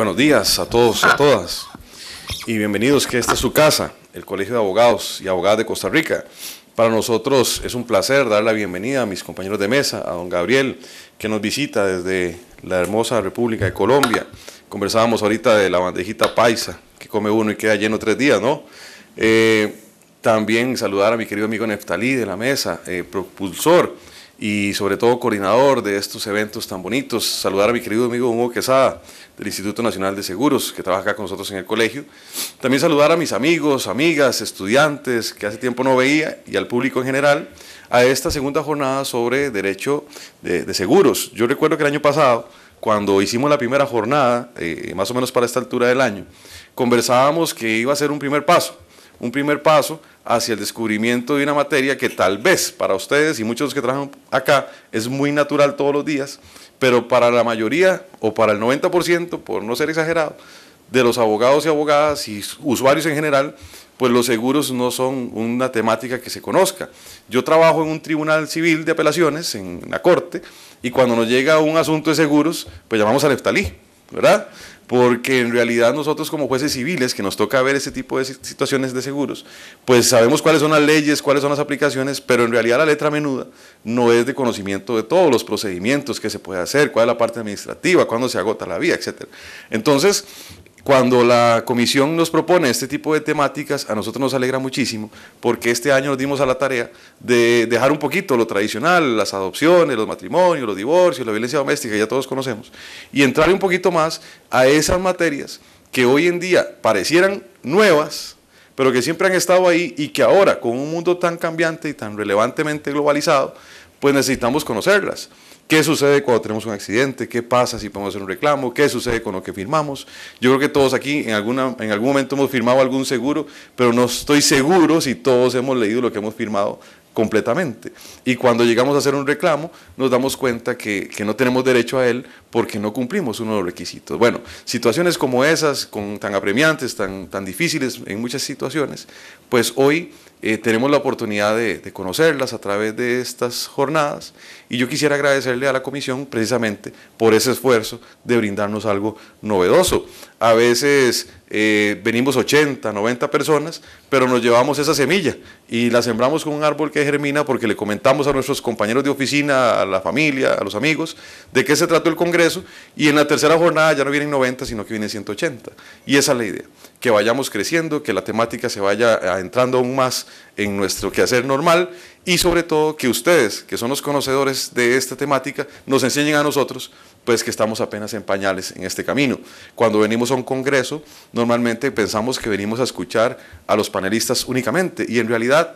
Buenos días a todos y a ah. todas. Y bienvenidos, que esta es su casa, el Colegio de Abogados y Abogadas de Costa Rica. Para nosotros es un placer dar la bienvenida a mis compañeros de mesa, a don Gabriel, que nos visita desde la hermosa República de Colombia. Conversábamos ahorita de la bandejita paisa, que come uno y queda lleno tres días, ¿no? Eh, también saludar a mi querido amigo Neftalí de la mesa, eh, propulsor y sobre todo coordinador de estos eventos tan bonitos. Saludar a mi querido amigo Hugo Quesada del Instituto Nacional de Seguros, que trabaja con nosotros en el colegio. También saludar a mis amigos, amigas, estudiantes que hace tiempo no veía y al público en general a esta segunda jornada sobre derecho de, seguros. Yo recuerdo que el año pasado, cuando hicimos la primera jornada, eh, más o menos para esta altura del año, conversábamos que iba a ser un primer paso un primer paso hacia el descubrimiento de una materia que tal vez para ustedes y muchos que trabajan acá es muy natural todos los días, pero para la mayoría o para el 90%, por no ser exagerado, de los abogados y abogadas y usuarios en general, pues los seguros no son una temática que se conozca. Yo trabajo en un tribunal civil de apelaciones, en la corte, y cuando nos llega un asunto de seguros, pues llamamos al Eftalí ¿verdad? Porque en realidad nosotros como jueces civiles que nos toca ver ese tipo de situaciones de seguros, pues sabemos cuáles son las leyes, cuáles son las aplicaciones, pero en realidad la letra menuda no es de conocimiento de todos los procedimientos que se puede hacer, cuál es la parte administrativa, cuándo se agota la vía, etc. Entonces, cuando la comisión nos propone este tipo de temáticas, a nosotros nos alegra muchísimo, porque este año nos dimos a la tarea de dejar un poquito lo tradicional, las adopciones, los matrimonios, los divorcios, la violencia doméstica, ya todos conocemos, y entrar un poquito más a esas materias que hoy en día parecieran nuevas, pero que siempre han estado ahí y que ahora, con un mundo tan cambiante y tan relevantemente globalizado, pues necesitamos conocerlas. ¿Qué sucede cuando tenemos un accidente? ¿Qué pasa si podemos hacer un reclamo? ¿Qué sucede con lo que firmamos? Yo creo que todos aquí en, en algún momento hemos firmado algún seguro, pero no estoy seguro si todos hemos leído lo que hemos firmado completamente. Y cuando llegamos a hacer un reclamo, nos damos cuenta que, que no tenemos derecho a él porque no cumplimos uno de los requisitos. Bueno, situaciones como esas, tan apremiantes, tan, tan difíciles en muchas situaciones, pues hoy eh, tenemos la oportunidad de, conocerlas a través de estas jornadas y yo quisiera agradecerle a la comisión precisamente por ese esfuerzo de brindarnos algo novedoso. A veces eh, venimos 80, 90 personas, pero nos llevamos esa semilla y la sembramos con un árbol que germina porque le comentamos a nuestros compañeros de oficina, a la familia, a los amigos, de qué se trató el Congreso y en la tercera jornada ya no vienen 90, sino que vienen 180. Y esa es la idea, que vayamos creciendo, que la temática se vaya entrando aún más en nuestro quehacer normal y sobre todo que ustedes, que son los conocedores de esta temática, nos enseñen a nosotros pues que estamos apenas en pañales en este camino. Cuando venimos a un congreso, normalmente pensamos que venimos a escuchar a los panelistas únicamente y en realidad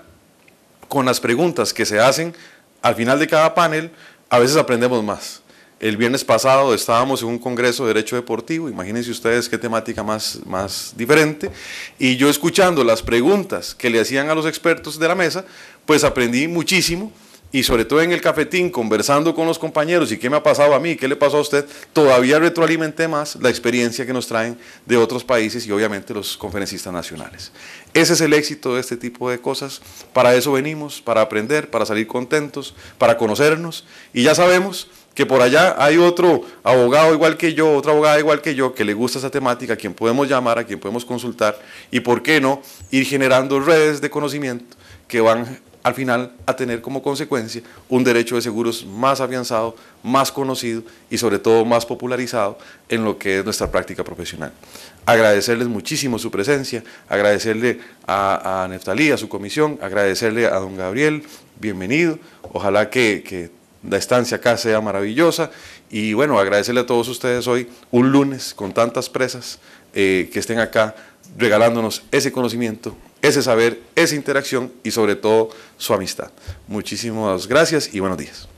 con las preguntas que se hacen al final de cada panel, a veces aprendemos más. El viernes pasado estábamos en un congreso de Derecho Deportivo, imagínense ustedes qué temática más, más diferente, y yo escuchando las preguntas que le hacían a los expertos de la mesa, pues aprendí muchísimo y sobre todo en el cafetín, conversando con los compañeros y qué me ha pasado a mí, qué le pasó a usted, todavía retroalimenté más la experiencia que nos traen de otros países y obviamente los conferencistas nacionales. Ese es el éxito de este tipo de cosas. Para eso venimos, para aprender, para salir contentos, para conocernos y ya sabemos que por allá hay otro abogado igual que yo, otra abogada igual que yo, que le gusta esa temática, a quien podemos llamar, a quien podemos consultar, y por qué no ir generando redes de conocimiento que van al final a tener como consecuencia un derecho de seguros más afianzado, más conocido y sobre todo más popularizado en lo que es nuestra práctica profesional. Agradecerles muchísimo su presencia, agradecerle a, Neftalí, a su comisión, agradecerle a don Gabriel, bienvenido, ojalá que la estancia acá sea maravillosa. Y bueno, agradecerle a todos ustedes hoy, un lunes con tantas presas, eh, que estén acá regalándonos ese conocimiento, ese saber, esa interacción y sobre todo su amistad. Muchísimas gracias y buenos días.